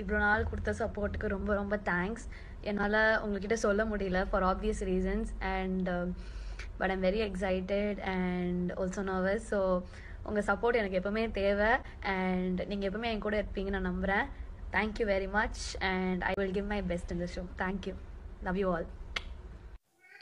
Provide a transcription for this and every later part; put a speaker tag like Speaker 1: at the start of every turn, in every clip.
Speaker 1: இவ்வளோ நாள் கொடுத்த சப்போர்ட்டுக்கு ரொம்ப ரொம்ப தேங்க்ஸ் என்னால் உங்ககிட்ட சொல்ல முடியல for obvious reasons and but I'm very excited and also nervous so உங்கள் சப்போர்ட் எனக்கு எப்போவுமே தேவை அண்ட் நீங்கள் எப்போவுமே என் கூட இருப்பீங்கன்னு நான் நம்புகிறேன் thank you very much and I will give my best in the show thank you love you all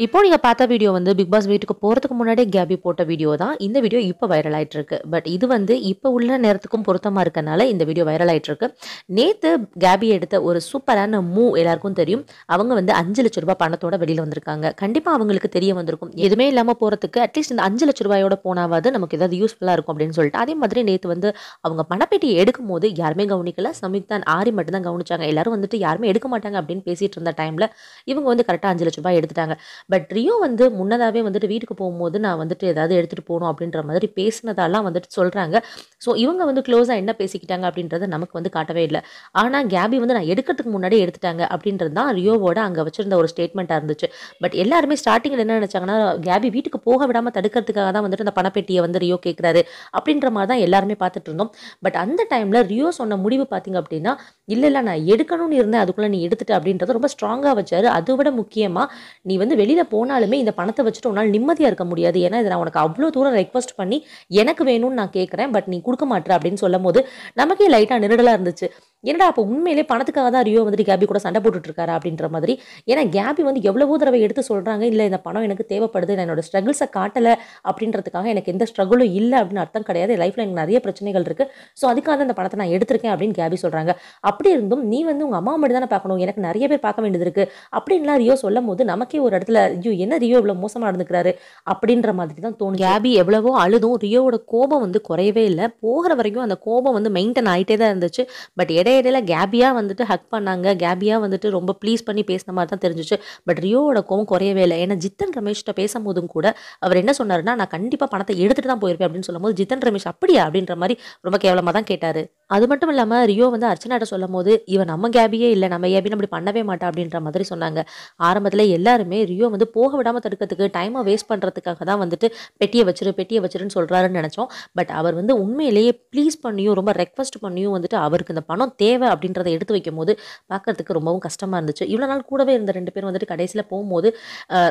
Speaker 2: இப்போ நீங்கள் பார்த்த வீடியோ வந்து பிக் பாஸ் வீட்டுக்கு போகிறதுக்கு முன்னாடி கேபி போட்ட வீடியோ தான் இந்த வீடியோ இப்போ வைரல் ஆகிட்டு இருக்கு பட் இது வந்து இப்போ உள்ள நேரத்துக்கும் பொருத்தமாக இருக்கனால இந்த வீடியோ வைரல் ஆகிட்டுருக்கு இருக்கு நேற்று கேபி எடுத்த ஒரு சூப்பரான மூவ் எல்லாருக்கும் தெரியும் அவங்க வந்து அஞ்சு லட்ச ரூபாய் பணத்தோட வெளியில் வந்திருக்காங்க கண்டிப்பாக அவங்களுக்கு தெரிய வந்திருக்கும் எதுவுமே இல்லாமல் போகிறதுக்கு அட்லீஸ்ட் இந்த அஞ்சு லட்ச ரூபாயோட போனாவது நமக்கு ஏதாவது யூஸ்ஃபுல்லாக இருக்கும் அப்படின்னு சொல்லிட்டு அதே மாதிரி நேற்று வந்து அவங்க பணப்பேட்டியை எடுக்கும் போது யாருமே கவனிக்கல சமிக்தான் ஆரி மட்டும்தான் கவனிச்சாங்க எல்லாரும் வந்துட்டு யாருமே எடுக்க மாட்டாங்க அப்படின்னு பேசிட்டு இருந்த டைமில் இவங்க வந்து கரெக்டாக அஞ்சு லட்ச ரூபாய் எடுத்துட்டாங்க பட் ரியோ வந்து முன்னதாகவே வந்துட்டு வீட்டுக்கு போகும்போது நான் வந்துட்டு ஏதாவது எடுத்துகிட்டு போகணும் அப்படின்ற மாதிரி பேசினதாலாம் வந்துட்டு சொல்கிறாங்க ஸோ இவங்க வந்து க்ளோஸாக என்ன பேசிக்கிட்டாங்க அப்படின்றத நமக்கு வந்து காட்டவே இல்லை ஆனால் கேபி வந்து நான் எடுக்கிறதுக்கு முன்னாடி எடுத்துட்டாங்க அப்படின்றது தான் ரியோவோட அங்கே வச்சுருந்த ஒரு ஸ்டேட்மெண்ட்டாக இருந்துச்சு பட் எல்லாருமே ஸ்டார்டிங்கில் என்ன நினச்சாங்கன்னா கேபி வீட்டுக்கு போக விடாமல் தடுக்கிறதுக்காக தான் வந்துட்டு அந்த பணப்பெட்டியை வந்து ரியோ கேட்குறாரு அப்படின்ற மாதிரி தான் எல்லாருமே பார்த்துட்டு இருந்தோம் பட் அந்த டைமில் ரியோ சொன்ன முடிவு பார்த்தீங்க அப்படின்னா இல்லை இல்லை நான் எடுக்கணும்னு இருந்தேன் அதுக்குள்ளே நீ எடுத்துட்டு அப்படின்றத ரொம்ப ஸ்ட்ராங்காக வச்சாரு அதை விட முக்கியமாக நீ வந்து வெளியே வெளியில் போனாலுமே இந்த பணத்தை வச்சுட்டு உன்னால் நிம்மதியாக இருக்க முடியாது ஏன்னா இதை நான் உனக்கு அவ்வளோ தூரம் ரெக்வஸ்ட் பண்ணி எனக்கு வேணும்னு நான் கேட்குறேன் பட் நீ கொடுக்க மாட்டேற அப்படின்னு சொல்லும் போது நமக்கே லைட்டாக நிருடலாக இருந்துச்சு என்னடா அப்போ உண்மையிலே பணத்துக்காக தான் ரியோ வந்துட்டு கேபி கூட சண்டை போட்டுட்ருக்காரு அப்படின்ற மாதிரி ஏன்னா கேபி வந்து எவ்வளவோ தடவை எடுத்து சொல்கிறாங்க இல்லை இந்த பணம் எனக்கு தேவைப்படுது நான் என்னோட ஸ்ட்ரகிள்ஸை காட்டலை அப்படின்றதுக்காக எனக்கு எந்த ஸ்ட்ரகிளும் இல்லை அப்படின்னு அர்த்தம் கிடையாது லைஃப்பில் எனக்கு நிறைய பிரச்சனைகள் இருக்குது ஸோ அதுக்காக அந்த பணத்தை நான் எடுத்திருக்கேன் அப்படின்னு கேபி சொல்கிறாங்க அப்படி இருந்தும் நீ வந்து உங்கள் அம்மா மட்டும் தானே பார்க்கணும் எனக்கு நிறைய பேர் பார்க்க வேண்டியது இருக்குது அப்படின்லாம் ரியோ சொல்லும் போது நமக்கே ஒரு இடத்துல ஐயோ என்ன ரியோ இவ்வளோ மோசமாக நடந்துக்கிறாரு அப்படின்ற மாதிரி தான் தோணும் கேபி எவ்வளவோ அழுதும் ரியோவோட கோபம் வந்து குறையவே இல்லை போகிற வரைக்கும் அந்த கோபம் வந்து மெயின்டைன் ஆகிட்டே தான் இருந்துச்சு பட் இடையே இடையில கேபியாக வந்துட்டு ஹக் பண்ணாங்க கேபியாக வந்துட்டு ரொம்ப ப்ளீஸ் பண்ணி பேசின மாதிரி தான் தெரிஞ்சிச்சு பட் ரியோட கோவம் குறையவே இல்லை ஏன்னா ஜித்தன் ரமேஷ்கிட்ட பேசும்போதும் கூட அவர் என்ன சொன்னார்னா நான் கண்டிப்பாக பணத்தை எடுத்துகிட்டு தான் போயிருப்பேன் அப்படின்னு சொல்லும்போது ஜித்தன் ரமேஷ் அப்படியா அப்படின்ற மாதிரி ரொம்ப கேவலமாக தான் கேட்டார் அது மட்டும் இல்லாமல் ரியோ வந்து அர்ச்சனாட்ட சொல்லும் போது இவன் நம்ம கேபியே இல்லை நம்ம கேபி அப்படி பண்ணவே மாட்டா அப்படின்ற மாதிரி சொன்னாங்க ஆரம்பத்தில் எல்லாருமே ரியோ வந்து போக விடாமல் தடுக்கிறதுக்கு டைமை வேஸ்ட் பண்ணுறதுக்காக தான் வந்துட்டு பெட்டியை வச்சிரு பெட்டியை வச்சிருன்னு சொல்கிறாருன்னு நினச்சோம் பட் அவர் வந்து உண்மையிலேயே ப்ளீஸ் பண்ணியும் ரொம்ப ரெக்வஸ்ட் பண்ணியும் வந்துட்டு அவருக்கு இந்த பணம் தேவை அப்படின்றத எடுத்து வைக்கும் போது பார்க்கறதுக்கு ரொம்பவும் கஷ்டமாக இருந்துச்சு இவ்வளோ நாள் கூடவே இருந்த ரெண்டு பேரும் வந்துட்டு கடைசியில் போகும்போது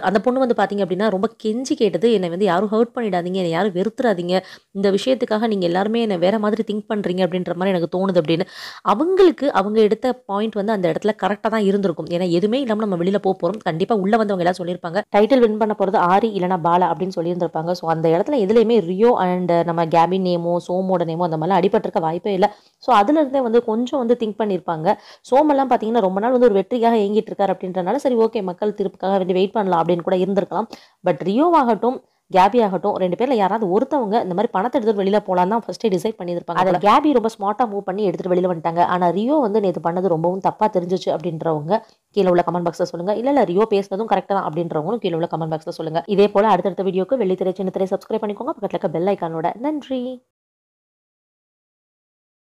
Speaker 2: அந்த பொண்ணு வந்து பார்த்திங்க அப்படின்னா ரொம்ப கெஞ்சி கேட்டது என்னை வந்து யாரும் ஹர்ட் பண்ணிடாதீங்க என்னை யாரும் வெறுத்துறாதீங்க இந்த விஷயத்துக்காக நீங்கள் எல்லாருமே என்னை வேறு மாதிரி திங்க் பண்ணுறீங்க அப்படின்ற மாதிரி எனக்கு தோணுது அப்படின்னு அவங்களுக்கு அவங்க எடுத்த பாயிண்ட் வந்து அந்த இடத்துல கரெக்டாக தான் இருந்திருக்கும் ஏன்னா எதுவுமே இல்லாமல் நம்ம வெளியில் போக போகிறோம் கண்டிப்பாக உள்ளே வந்தவங்க எல்லாம் சொல்லியிருப்பாங்க டைட்டில் வின் பண்ண போகிறது ஆரி இல்லைனா பாலா அப்படின்னு சொல்லியிருந்திருப்பாங்க ஸோ அந்த இடத்துல எதுலேயுமே ரியோ அண்ட் நம்ம கேபின் நேமோ சோமோட நேமோ அந்த மாதிரிலாம் அடிபட்டிருக்க வாய்ப்பே இல்லை ஸோ அதுலேருந்தே வந்து கொஞ்சம் வந்து திங்க் பண்ணியிருப்பாங்க சோமெல்லாம் பார்த்தீங்கன்னா ரொம்ப நாள் வந்து ஒரு வெற்றியாக இயங்கிட்டு இருக்காரு அப்படின்றனால சரி ஓகே மக்கள் திருப்புக்காக வெயிட் பண்ணலாம் அப்படின்னு கூட இருந்திருக்கலாம் பட் ரியோவாகட்டும் கேபி ஆகட்டும் ரெண்டு பேரில் யாராவது ஒருத்தவங்க இந்த மாதிரி பணத்தை எடுத்துகிட்டு வெளியில் போலாம் தான் ஃபர்ஸ்ட் டிசைட் பண்ணியிருப்பாங்க அதை கேபி ரொம்ப ஸ்மார்ட்டா மூவ் பண்ணி எடுத்துகிட்டு வெளியில வந்துட்டாங்க ஆனால் ரியோ வந்து நேற்று பண்ணது ரொம்பவும் தப்பாக தெரிஞ்சிச்சு அப்படின்றவங்க கீழே உள்ள கமெண்ட் பாக்ஸ்ல சொல்லுங்க இல்லை இல்ல ரியோ பேசுனதும் கரெக்டாக தான் அப்படின்றவங்களும் கீழே உள்ள கமெண்ட் பாக்ஸ்ல சொல்லுங்கள் இதே போல் அடுத்தடுத்த வீடியோக்கு வெள்ளித்திரை சின்னத்திரை சப்ஸ்கிரைப் பண்ணிக்கோங்க பக்கத்தில் பெல் ஐக்கானோட நன்றி